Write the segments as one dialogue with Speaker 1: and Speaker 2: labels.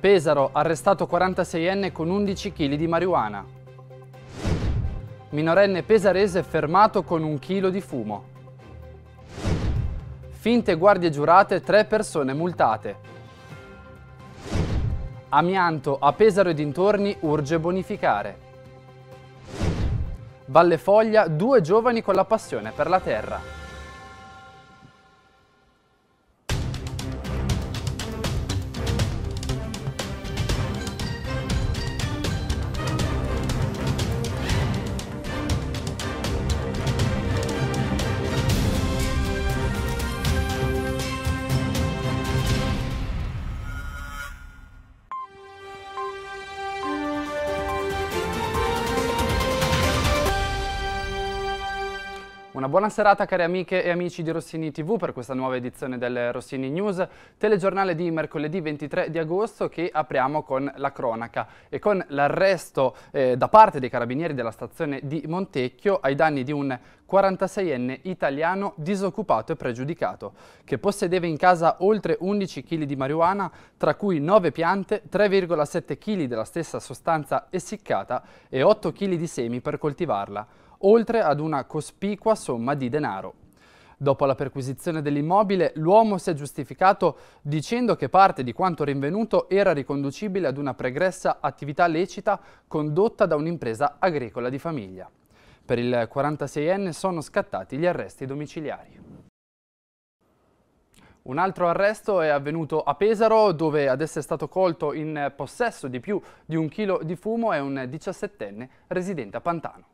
Speaker 1: Pesaro, arrestato 46enne con 11 kg di marijuana. Minorenne pesarese fermato con un chilo di fumo. Finte guardie giurate, tre persone multate. Amianto, a Pesaro e dintorni, urge bonificare. Valle Foglia, due giovani con la passione per la terra. buona serata cari amiche e amici di Rossini TV per questa nuova edizione del Rossini News, telegiornale di mercoledì 23 di agosto che apriamo con la cronaca e con l'arresto eh, da parte dei carabinieri della stazione di Montecchio ai danni di un 46enne italiano disoccupato e pregiudicato, che possedeva in casa oltre 11 kg di marijuana, tra cui 9 piante, 3,7 kg della stessa sostanza essiccata e 8 kg di semi per coltivarla oltre ad una cospicua somma di denaro. Dopo la perquisizione dell'immobile, l'uomo si è giustificato dicendo che parte di quanto rinvenuto era riconducibile ad una pregressa attività lecita condotta da un'impresa agricola di famiglia. Per il 46enne sono scattati gli arresti domiciliari. Un altro arresto è avvenuto a Pesaro, dove ad essere stato colto in possesso di più di un chilo di fumo è un 17enne residente a Pantano.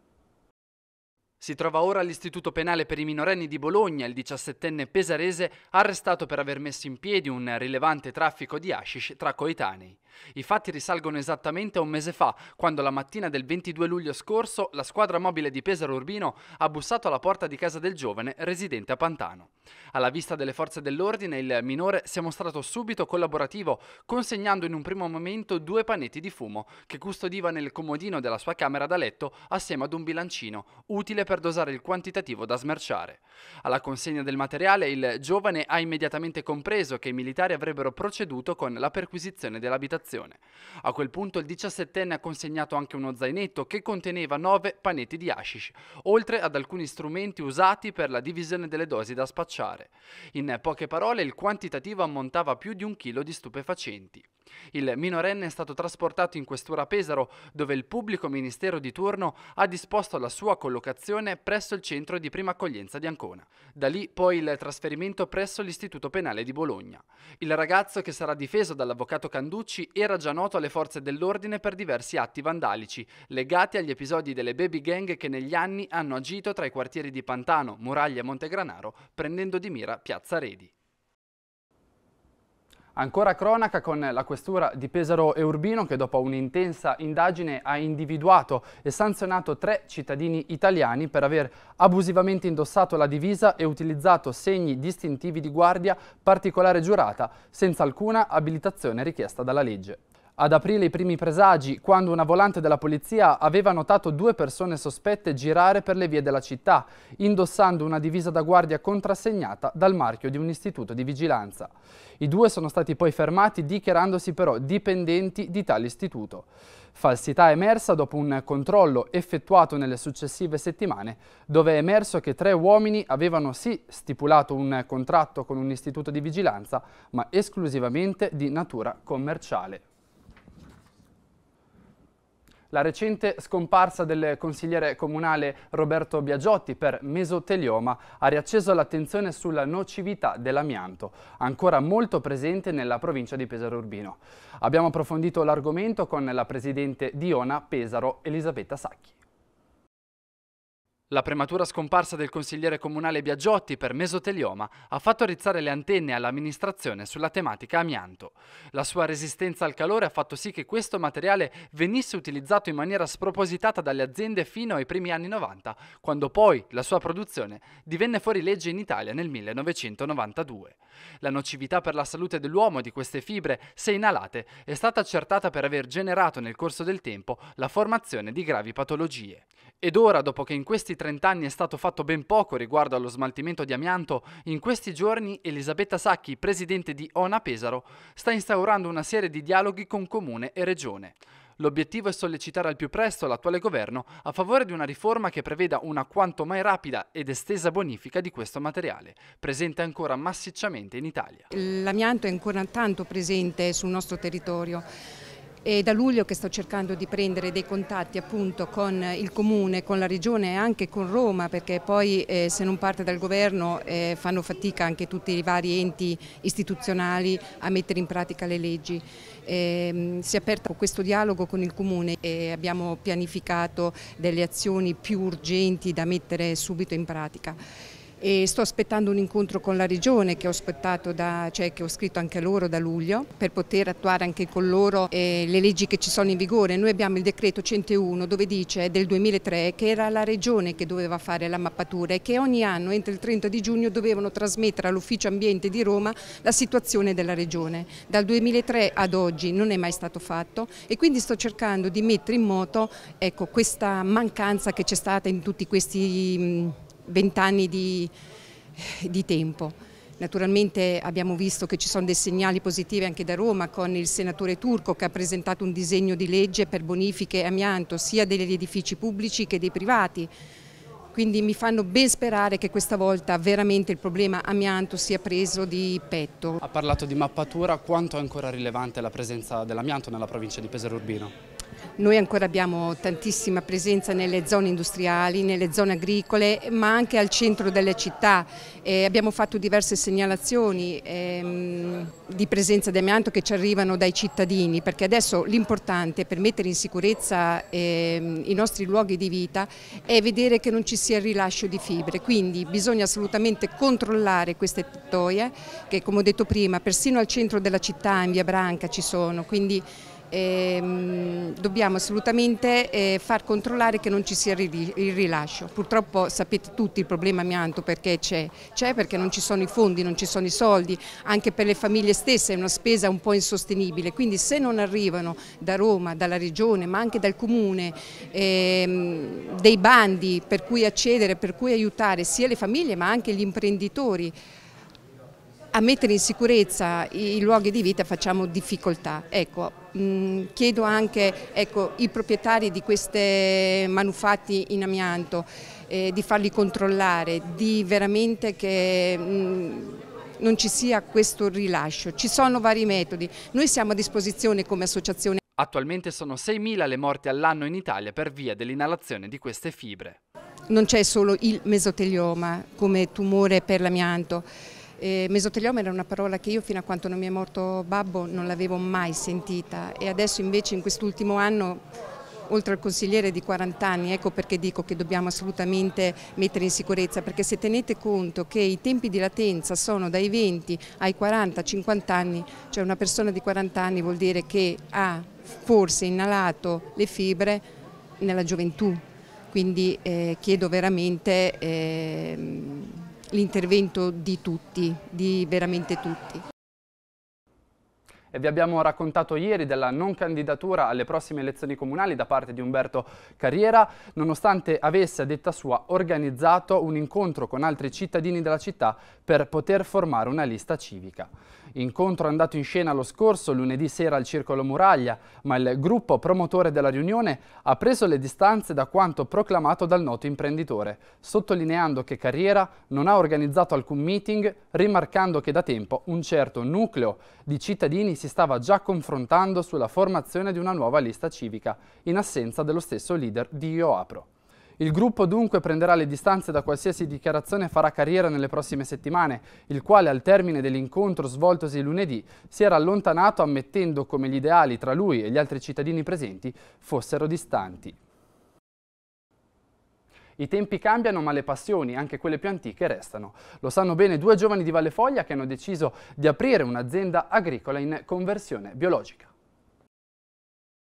Speaker 1: Si trova ora all'Istituto Penale per i minorenni di Bologna, il 17enne pesarese arrestato per aver messo in piedi un rilevante traffico di hashish tra coetanei. I fatti risalgono esattamente a un mese fa, quando la mattina del 22 luglio scorso la squadra mobile di Pesaro Urbino ha bussato alla porta di casa del giovane residente a Pantano. Alla vista delle forze dell'ordine il minore si è mostrato subito collaborativo, consegnando in un primo momento due panetti di fumo che custodiva nel comodino della sua camera da letto assieme ad un bilancino, utile per dosare il quantitativo da smerciare. Alla consegna del materiale il giovane ha immediatamente compreso che i militari avrebbero proceduto con la perquisizione dell'abitazione navigazione. A quel punto il 17enne ha consegnato anche uno zainetto che conteneva nove panetti di hashish, oltre ad alcuni strumenti usati per la divisione delle dosi da spacciare. In poche parole il quantitativo ammontava più di un chilo di stupefacenti. Il minorenne è stato trasportato in questura Pesaro, dove il pubblico ministero di turno ha disposto la sua collocazione presso il centro di prima accoglienza di Ancona. Da lì poi il trasferimento presso l'istituto penale di Bologna. Il ragazzo che sarà difeso dall'avvocato Canducci era già noto alle forze dell'ordine per diversi atti vandalici, legati agli episodi delle baby gang che negli anni hanno agito tra i quartieri di Pantano, Muraglia e Montegranaro, prendendo di mira Piazza Redi. Ancora cronaca con la questura di Pesaro e Urbino che dopo un'intensa indagine ha individuato e sanzionato tre cittadini italiani per aver abusivamente indossato la divisa e utilizzato segni distintivi di guardia particolare giurata senza alcuna abilitazione richiesta dalla legge. Ad aprile i primi presagi, quando una volante della polizia aveva notato due persone sospette girare per le vie della città, indossando una divisa da guardia contrassegnata dal marchio di un istituto di vigilanza. I due sono stati poi fermati dichiarandosi però dipendenti di tale istituto. Falsità emersa dopo un controllo effettuato nelle successive settimane, dove è emerso che tre uomini avevano sì stipulato un contratto con un istituto di vigilanza, ma esclusivamente di natura commerciale. La recente scomparsa del consigliere comunale Roberto Biagiotti per mesotelioma ha riacceso l'attenzione sulla nocività dell'amianto, ancora molto presente nella provincia di Pesaro Urbino. Abbiamo approfondito l'argomento con la presidente di ONA Pesaro, Elisabetta Sacchi. La prematura scomparsa del consigliere comunale Biagiotti per mesotelioma ha fatto rizzare le antenne all'amministrazione sulla tematica amianto. La sua resistenza al calore ha fatto sì che questo materiale venisse utilizzato in maniera spropositata dalle aziende fino ai primi anni 90, quando poi la sua produzione divenne fuori legge in Italia nel 1992. La nocività per la salute dell'uomo di queste fibre, se inalate, è stata accertata per aver generato nel corso del tempo la formazione di gravi patologie. Ed ora, dopo che in questi 30 anni è stato fatto ben poco riguardo allo smaltimento di amianto, in questi giorni Elisabetta Sacchi, presidente di ONA Pesaro, sta instaurando una serie di dialoghi con Comune e Regione. L'obiettivo è sollecitare al più presto l'attuale governo a favore di una riforma che preveda una quanto mai rapida ed estesa bonifica di questo materiale, presente ancora massicciamente in Italia.
Speaker 2: L'amianto è ancora tanto presente sul nostro territorio. È da luglio che sto cercando di prendere dei contatti appunto con il Comune, con la Regione e anche con Roma perché poi eh, se non parte dal Governo eh, fanno fatica anche tutti i vari enti istituzionali a mettere in pratica le leggi. Eh, si è aperto questo dialogo con il Comune e abbiamo pianificato delle azioni più urgenti da mettere subito in pratica e sto aspettando un incontro con la Regione che ho, da, cioè che ho scritto anche a loro da luglio per poter attuare anche con loro eh, le leggi che ci sono in vigore. Noi abbiamo il decreto 101 dove dice del 2003 che era la Regione che doveva fare la mappatura e che ogni anno entro il 30 di giugno dovevano trasmettere all'Ufficio Ambiente di Roma la situazione della Regione. Dal 2003 ad oggi non è mai stato fatto e quindi sto cercando di mettere in moto ecco, questa mancanza che c'è stata in tutti questi vent'anni di, di tempo. Naturalmente abbiamo visto che ci sono dei segnali positivi anche da Roma con il senatore Turco che ha presentato un disegno di legge per bonifiche amianto sia degli edifici pubblici che dei privati. Quindi mi fanno ben sperare che questa volta veramente il problema amianto sia preso di petto.
Speaker 1: Ha parlato di mappatura, quanto è ancora rilevante la presenza dell'amianto nella provincia di Pesaro Urbino?
Speaker 2: Noi ancora abbiamo tantissima presenza nelle zone industriali, nelle zone agricole, ma anche al centro delle città. Eh, abbiamo fatto diverse segnalazioni ehm, di presenza di amianto che ci arrivano dai cittadini, perché adesso l'importante per mettere in sicurezza ehm, i nostri luoghi di vita è vedere che non ci sia il rilascio di fibre, quindi bisogna assolutamente controllare queste tettoie che come ho detto prima, persino al centro della città in via Branca ci sono, quindi Ehm, dobbiamo assolutamente eh, far controllare che non ci sia il rilascio. Purtroppo sapete tutti il problema amianto perché c'è, c'è perché non ci sono i fondi, non ci sono i soldi, anche per le famiglie stesse è una spesa un po' insostenibile, quindi se non arrivano da Roma, dalla regione ma anche dal comune ehm, dei bandi per cui accedere, per cui aiutare sia le famiglie ma anche gli imprenditori a mettere in sicurezza i luoghi di vita facciamo difficoltà. Ecco, chiedo anche ecco, i proprietari di questi manufatti in amianto eh, di farli controllare, di veramente che... Mh, non ci sia questo rilascio, ci sono vari metodi, noi siamo a disposizione come associazione.
Speaker 1: Attualmente sono 6.000 le morti all'anno in Italia per via dell'inalazione di queste fibre.
Speaker 2: Non c'è solo il mesotelioma come tumore per l'amianto, eh, mesotelioma era una parola che io fino a quando non mi è morto babbo non l'avevo mai sentita e adesso invece in quest'ultimo anno oltre al consigliere di 40 anni, ecco perché dico che dobbiamo assolutamente mettere in sicurezza, perché se tenete conto che i tempi di latenza sono dai 20 ai 40-50 anni, cioè una persona di 40 anni vuol dire che ha forse inalato le fibre nella gioventù, quindi eh, chiedo veramente... Eh, l'intervento di tutti, di veramente tutti
Speaker 1: e vi abbiamo raccontato ieri della non candidatura alle prossime elezioni comunali da parte di Umberto Carriera, nonostante avesse a detta sua organizzato un incontro con altri cittadini della città per poter formare una lista civica. Incontro andato in scena lo scorso lunedì sera al Circolo Muraglia, ma il gruppo promotore della riunione ha preso le distanze da quanto proclamato dal noto imprenditore, sottolineando che Carriera non ha organizzato alcun meeting, rimarcando che da tempo un certo nucleo di cittadini si si stava già confrontando sulla formazione di una nuova lista civica, in assenza dello stesso leader di Io Apro. Il gruppo dunque prenderà le distanze da qualsiasi dichiarazione farà carriera nelle prossime settimane, il quale al termine dell'incontro svoltosi lunedì si era allontanato ammettendo come gli ideali tra lui e gli altri cittadini presenti fossero distanti. I tempi cambiano ma le passioni, anche quelle più antiche, restano. Lo sanno bene due giovani di Valle Foglia che hanno deciso di aprire un'azienda agricola in conversione biologica.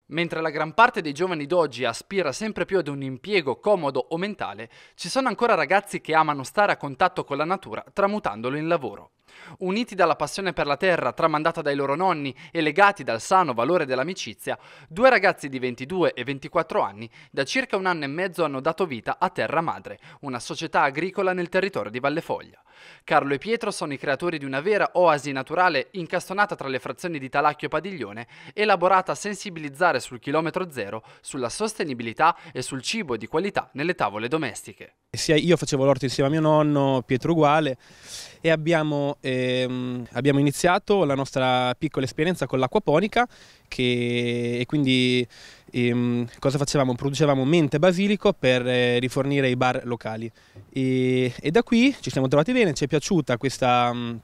Speaker 1: Mentre la gran parte dei giovani d'oggi aspira sempre più ad un impiego comodo o mentale, ci sono ancora ragazzi che amano stare a contatto con la natura tramutandolo in lavoro. Uniti dalla passione per la terra tramandata dai loro nonni e legati dal sano valore dell'amicizia, due ragazzi di 22 e 24 anni da circa un anno e mezzo hanno dato vita a Terra Madre, una società agricola nel territorio di Vallefoglia. Carlo e Pietro sono i creatori di una vera oasi naturale incastonata tra le frazioni di Talacchio e Padiglione, elaborata a sensibilizzare sul chilometro zero, sulla sostenibilità e sul cibo di qualità nelle tavole domestiche.
Speaker 3: io facevo l'orto insieme a mio nonno, Pietro uguale, e abbiamo ehm, abbiamo iniziato la nostra piccola esperienza con l'acquaponica che, e quindi ehm, cosa facevamo? Producevamo mente basilico per eh, rifornire i bar locali e, e, da qui ci siamo trovati bene, ci è piaciuta questa... Mh,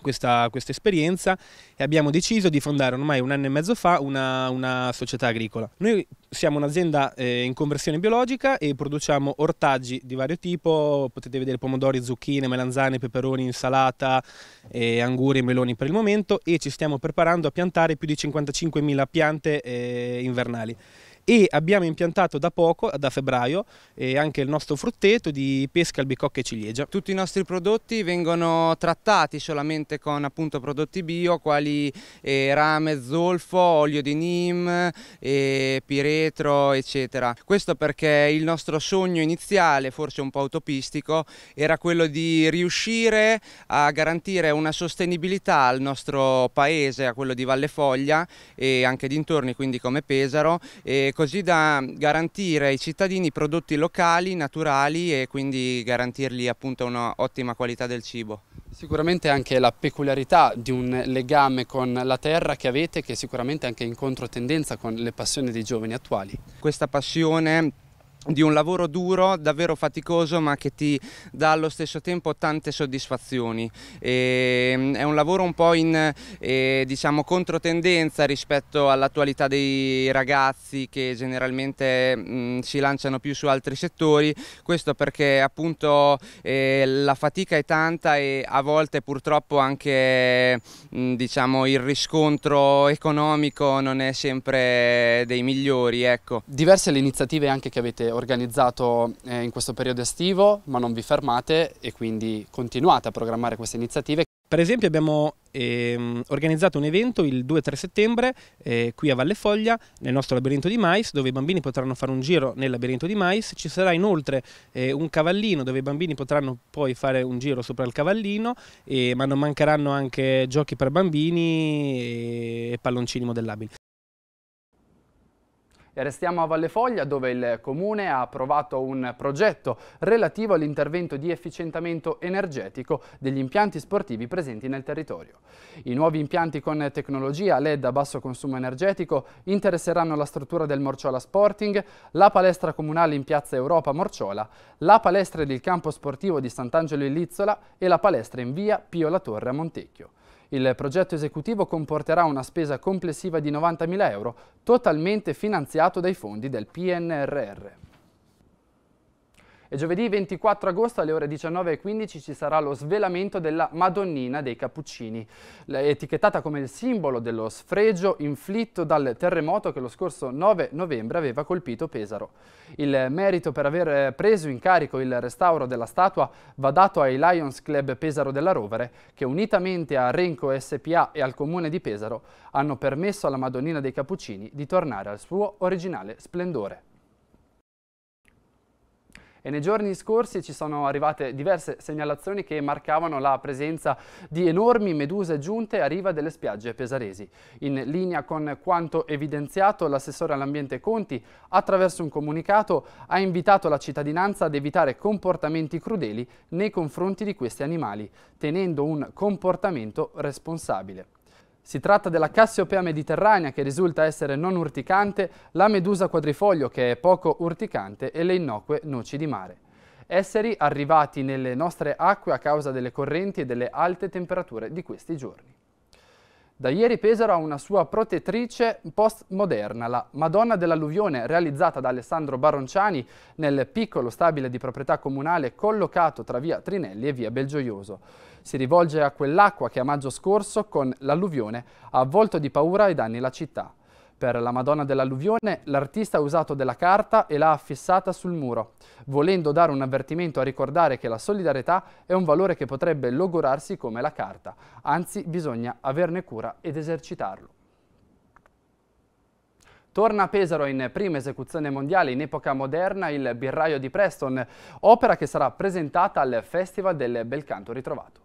Speaker 3: questa, questa, esperienza e abbiamo deciso di fondare ormai un anno e mezzo fa una, una società agricola. Noi siamo un'azienda eh, in conversione biologica e produciamo ortaggi di vario tipo, potete vedere pomodori, zucchine, melanzane, peperoni, insalata, eh, anguri e meloni per il momento e ci stiamo preparando a piantare più di 55.000 piante eh, invernali e abbiamo impiantato da poco, da febbraio, eh, anche il nostro frutteto di
Speaker 4: pesca, albicocca e ciliegia. Tutti i nostri prodotti vengono trattati solamente con appunto, prodotti bio, quali eh, rame, zolfo, olio di nim, eh, piretro, eccetera. Questo perché il nostro sogno iniziale, forse un po' utopistico, era quello di riuscire a garantire una sostenibilità al nostro paese, a quello di Valle Foglia e anche dintorni, quindi come Pesaro, e eh, così da garantire ai cittadini prodotti locali, naturali e quindi
Speaker 1: garantirgli appunto un'ottima qualità del cibo. Sicuramente anche la peculiarità di un legame con la terra che avete che è sicuramente anche in controtendenza con le passioni dei giovani attuali.
Speaker 4: Questa passione di un lavoro duro, davvero faticoso, ma che ti dà allo stesso tempo tante soddisfazioni. E, ehm, è un lavoro un po' in eh, diciamo, controtendenza rispetto all'attualità dei ragazzi che generalmente mh, mm, si lanciano più su altri settori, questo perché appunto eh, la fatica è tanta e a volte purtroppo anche mh, mm, diciamo, il riscontro economico non è sempre dei migliori.
Speaker 1: Ecco. Diverse le iniziative anche che avete organizzato eh, in questo periodo estivo, ma non vi fermate e quindi continuate a programmare queste iniziative. Per esempio abbiamo
Speaker 3: eh, organizzato un evento il 2-3 settembre eh, qui a Valle Foglia nel nostro labirinto di mais dove i bambini potranno fare un giro nel labirinto di mais, ci sarà inoltre eh, un cavallino dove i bambini potranno poi fare un giro sopra il cavallino eh, ma non mancheranno anche giochi per bambini eh, e palloncini modellabili
Speaker 1: restiamo a Valle Foglia dove il Comune ha approvato un progetto relativo all'intervento di efficientamento energetico degli impianti sportivi presenti nel territorio. I nuovi impianti con tecnologia LED a basso consumo energetico interesseranno la struttura del Morciola Sporting, la palestra comunale in Piazza Europa Morciola, la palestra del campo sportivo di Sant'Angelo in Lizzola e la palestra in via Pio La Torre a Montecchio. Il progetto esecutivo comporterà una spesa complessiva di 90.000 euro, totalmente finanziato dai fondi del PNRR. E giovedì 24 agosto alle ore 19.15 ci sarà lo svelamento della Madonnina dei Cappuccini, etichettata come il simbolo dello sfregio inflitto dal terremoto che lo scorso 9 novembre aveva colpito Pesaro. Il merito per aver preso in carico il restauro della statua va dato ai Lions Club Pesaro della Rovere, che unitamente a Renco SPA e al Comune di Pesaro hanno permesso alla Madonnina dei Cappuccini di tornare al suo originale splendore e nei giorni scorsi ci sono arrivate diverse segnalazioni che marcavano la presenza di enormi meduse giunte a riva delle spiagge pesaresi. In linea con quanto evidenziato, l'assessore all'ambiente Conti, attraverso un comunicato, ha invitato la cittadinanza ad evitare comportamenti crudeli nei confronti di questi animali, tenendo un comportamento responsabile. Si tratta della Cassiopea mediterranea che risulta essere non urticante, la Medusa quadrifoglio che è poco urticante e le innocue noci di mare. Esseri arrivati nelle nostre acque a causa delle correnti e delle alte temperature di questi giorni. Da ieri Pesaro ha una sua protettrice postmoderna, la Madonna dell'Alluvione, realizzata da Alessandro Baronciani nel piccolo stabile di proprietà comunale collocato tra via Trinelli e via Belgioioso si rivolge a quell'acqua che a maggio scorso con l'alluvione ha avvolto di paura e danni la città. Per la Madonna dell'alluvione l'artista ha usato della carta e l'ha fissata sul muro, volendo dare un avvertimento a ricordare che la solidarietà è un valore che potrebbe logorarsi come la carta, anzi bisogna averne cura ed esercitarlo. Torna a Pesaro in prima esecuzione mondiale in epoca moderna il Birraio di Preston, opera che sarà presentata al Festival del Bel Canto Ritrovato.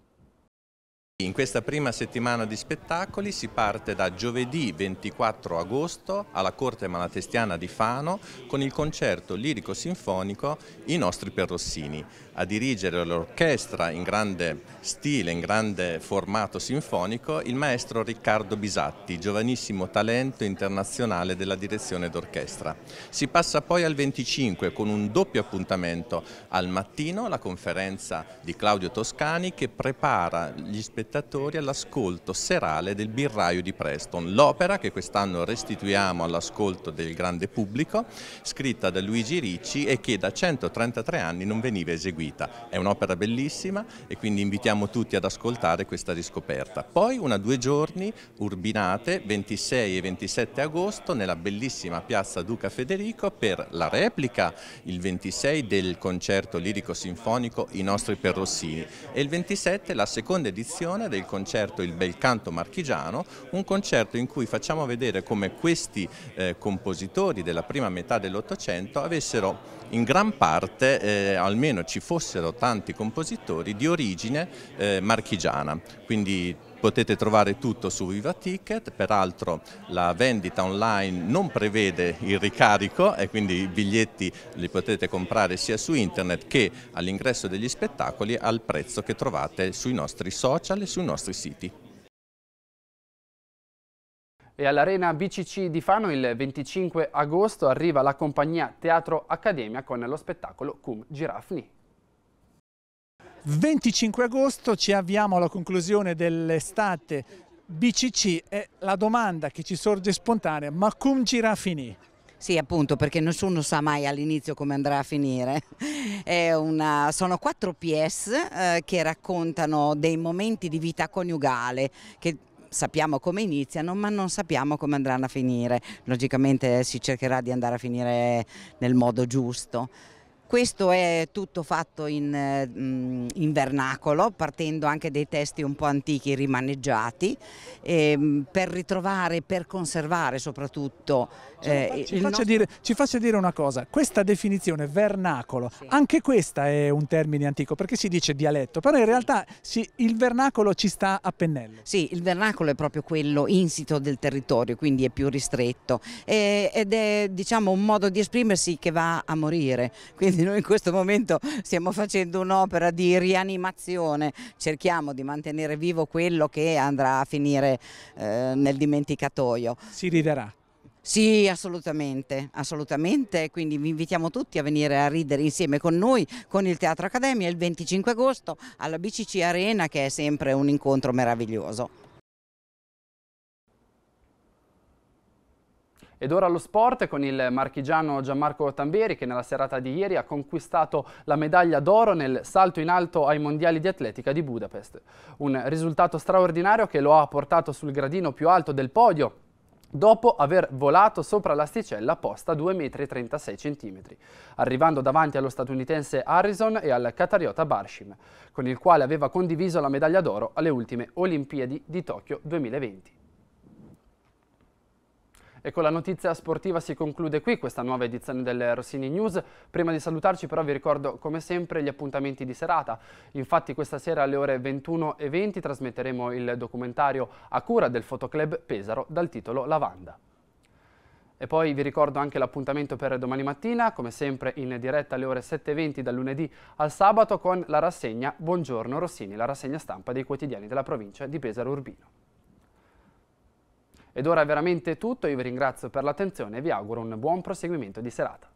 Speaker 5: In questa prima settimana di spettacoli si parte da giovedì 24 agosto alla Corte Malatestiana di Fano con il concerto lirico-sinfonico I nostri Perrossini. A dirigere l'orchestra in grande stile, in grande formato sinfonico, il maestro Riccardo Bisatti, giovanissimo talento internazionale della direzione d'orchestra. Si passa poi al 25 con un doppio appuntamento. Al mattino la conferenza di Claudio Toscani che prepara gli spettacoli spettatori all'ascolto serale del Birraio di Preston, l'opera che quest'anno restituiamo all'ascolto del grande pubblico, scritta da Luigi Ricci e che da 133 anni non veniva eseguita. È un'opera bellissima e quindi invitiamo tutti ad ascoltare questa riscoperta. Poi una due giorni urbinate, 26 e 27 agosto, nella bellissima piazza Duca Federico per la replica il 26 del concerto lirico-sinfonico I nostri Perrossini e il 27 la seconda edizione trasmissione del concerto Il Bel Canto Marchigiano, un concerto in cui facciamo vedere come questi eh, compositori della prima metà dell'Ottocento avessero in gran parte, eh, almeno ci fossero tanti compositori, di origine eh, marchigiana, quindi Potete trovare tutto su Viva Ticket, peraltro la vendita online non prevede il ricarico e quindi i biglietti li potete comprare sia su internet che all'ingresso degli spettacoli al prezzo che trovate sui nostri social e sui nostri siti.
Speaker 1: E all'Arena BCC di Fano il 25 agosto arriva la compagnia Teatro Accademia con lo spettacolo Cum Girafni.
Speaker 3: 25 agosto ci avviamo alla conclusione dell'estate BCC e la domanda che ci sorge spontanea, ma come girà a finire?
Speaker 6: Sì, appunto, perché nessuno sa mai all'inizio come andrà a finire. Una, sono quattro PS eh, che raccontano dei momenti di vita coniugale che sappiamo come iniziano ma non sappiamo come andranno a finire. Logicamente si cercherà di andare a finire nel modo giusto. Questo è tutto fatto in, eh, in vernacolo, partendo anche dei testi un po' antichi rimaneggiati, ehm, per ritrovare, per conservare soprattutto... Eh, ci, faccia nostro...
Speaker 4: dire,
Speaker 3: ci, faccia dire, una cosa, questa definizione vernacolo, sì. anche questa è un termine antico, perché si dice dialetto, però in realtà sì, il vernacolo ci sta a pennello. Sì, il vernacolo
Speaker 6: è proprio quello insito del territorio, quindi è più ristretto eh, ed è diciamo, un modo di esprimersi che va a morire, quindi quindi noi in questo momento stiamo facendo un'opera di rianimazione, cerchiamo di mantenere vivo quello che andrà a finire eh, nel dimenticatoio. Si riderà. Sì, assolutamente, assolutamente, quindi vi invitiamo tutti a venire a ridere insieme con noi, con il Teatro Accademia il 25 agosto alla BCC Arena che è sempre un incontro meraviglioso.
Speaker 1: Ed ora allo sport con il marchigiano Gianmarco Tamberi che nella serata di ieri ha conquistato la medaglia d'oro nel salto in alto ai mondiali di atletica di Budapest. Un risultato straordinario che lo ha portato sul gradino più alto del podio dopo aver volato sopra l'asticella posta 2,36 m, arrivando davanti allo statunitense Harrison e al catariota Barshim, con il quale aveva condiviso la medaglia d'oro alle ultime Olimpiadi di Tokyo 2020. E con la notizia sportiva si conclude qui questa nuova edizione del Rossini News. Prima di salutarci però vi ricordo come sempre gli appuntamenti di serata. Infatti questa sera alle ore 21.20 trasmetteremo il documentario a cura del Fotoclub Pesaro dal titolo Lavanda. E poi vi ricordo anche l'appuntamento per domani mattina, come sempre in diretta alle ore 7.20 dal lunedì al sabato con la rassegna Buongiorno Rossini, la rassegna stampa dei quotidiani della provincia di Pesaro Urbino. Ed ora è veramente tutto, io vi ringrazio per l'attenzione e vi auguro un buon proseguimento di serata.